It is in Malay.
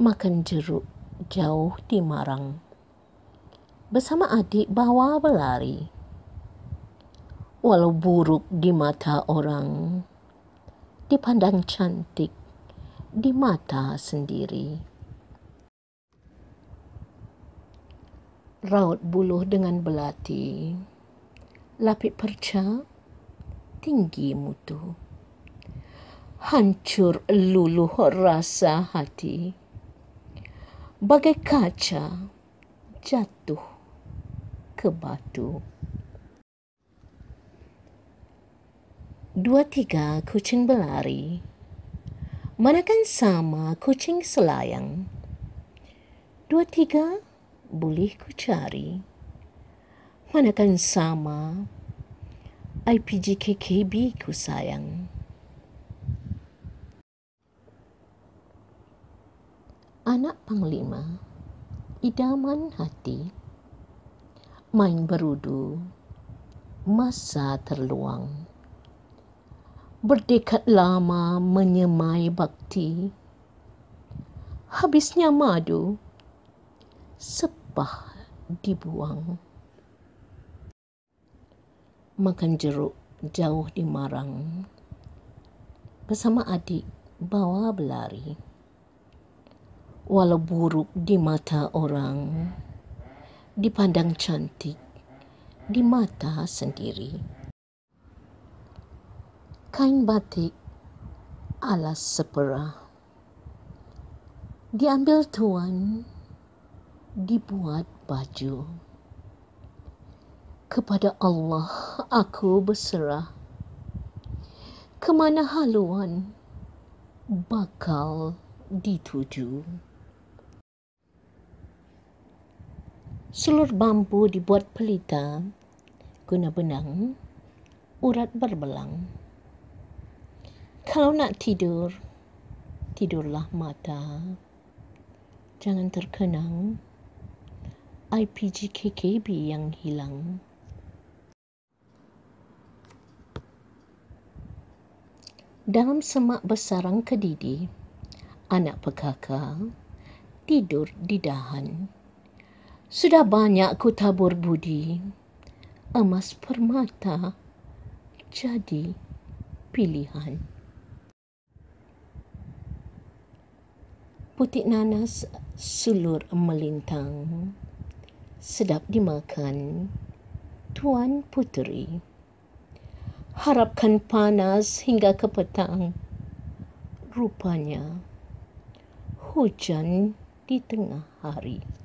makan jeruk jauh di marang. Bersama adik bawa berlari. Walau buruk di mata orang, dipandang cantik di mata sendiri. Raut buluh dengan belati, lapik perca, tinggi mutu. Hancur luluh rasa hati bagai kaca jatuh ke batu. Dua tiga kucing berlari. Manakan sama kucing selayang. Dua tiga boleh ku cari. Manakan sama IPGKKB ku sayang. anak panglima, idaman hati, main berudu, masa terluang. Berdekat lama menyemai bakti, habisnya madu, sepah dibuang. Makan jeruk jauh di marang, bersama adik bawa berlari walau buruk di mata orang, dipandang cantik di mata sendiri. Kain batik alas sepera Diambil tuan, dibuat baju. Kepada Allah aku berserah. Kemana haluan bakal dituju. Seluruh bambu dibuat pelita, guna benang, urat berbelang. Kalau nak tidur, tidurlah mata. Jangan terkenang IPG KKB yang hilang. Dalam semak bersarang kedidi, anak pekaka tidur di dahan. Sudah banyak ku tabur budi, emas permata jadi pilihan. Putik nanas sulur melintang, sedap dimakan, tuan puteri. Harapkan panas hingga ke petang, rupanya hujan di tengah hari.